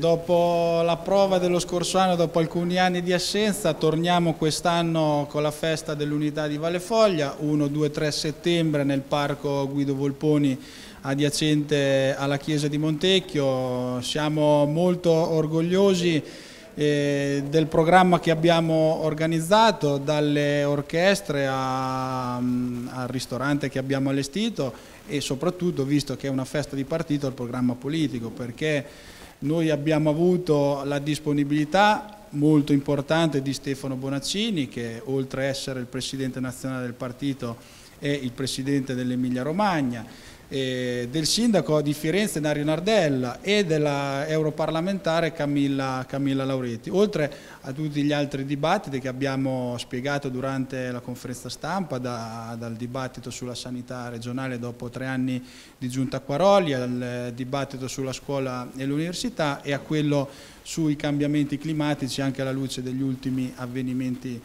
Dopo la prova dello scorso anno, dopo alcuni anni di assenza, torniamo quest'anno con la festa dell'unità di Vallefoglia, 1, 2, 3 settembre nel parco Guido Volponi adiacente alla chiesa di Montecchio. Siamo molto orgogliosi eh, del programma che abbiamo organizzato, dalle orchestre a, mh, mm, al ristorante che abbiamo allestito e soprattutto, visto che è una festa di partito, al programma politico, perché noi abbiamo avuto la disponibilità molto importante di Stefano Bonaccini, che oltre a essere il presidente nazionale del partito è il presidente dell'Emilia Romagna, eh, del sindaco di Firenze Dario Nardella e dell'europarlamentare Camilla, Camilla Lauretti, oltre a tutti gli altri dibattiti che abbiamo spiegato durante la conferenza stampa, da, dal dibattito sulla sanità regionale dopo tre anni di giunta a Quaroli, al dibattito sulla scuola e l'università e a quello sui cambiamenti climatici anche alla luce degli ultimi avvenimenti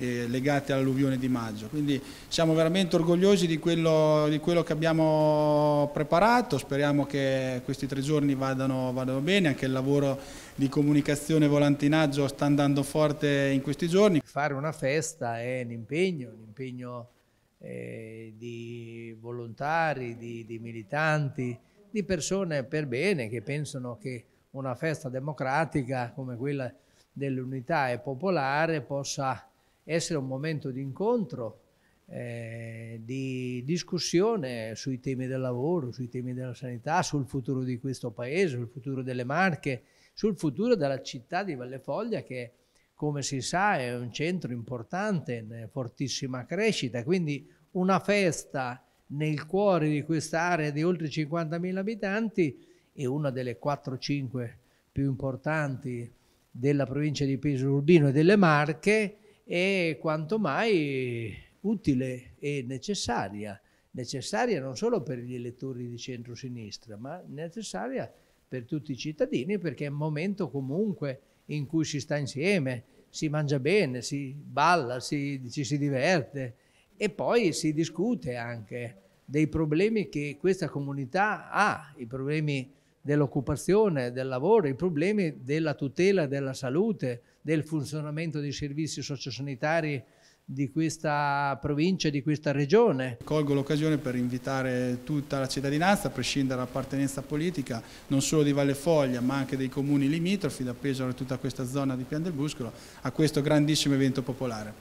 eh, legate all'alluvione di maggio. Quindi siamo veramente orgogliosi di quello, di quello, che abbiamo preparato, speriamo che questi tre giorni vadano, vadano bene, anche il lavoro di comunicazione e volantinaggio sta andando forte in questi giorni. Fare una festa è un impegno, un impegno eh, di volontari, di, di militanti, di persone per bene che pensano che una festa democratica come quella dell'unità e popolare possa essere un momento di incontro, eh, di discussione sui temi del lavoro, sui temi della sanità, sul futuro di questo paese, sul futuro delle Marche, sul futuro della città di Vallefoglia che come si sa è un centro importante in fortissima crescita, quindi una festa nel cuore di quest'area di oltre 50.000 abitanti e una delle 4-5 più importanti della provincia di Pesaro Urbino e delle Marche, e quanto mai utile e necessaria, necessaria non solo per gli elettori di centrosinistra, ma necessaria per tutti i cittadini perché è un momento comunque in cui si sta insieme, si mangia bene, si balla, si, ci si diverte e poi si discute anche dei problemi che questa comunità ha, i problemi dell'occupazione, del lavoro, i problemi della tutela della salute, del funzionamento dei servizi sociosanitari di questa provincia, di questa regione. Colgo l'occasione per invitare tutta la cittadinanza, a prescindere dall'appartenenza politica, non solo di Valle Foglia ma anche dei comuni limitrofi, da Pesaro e tutta questa zona di Pian del Buscolo, a questo grandissimo evento popolare.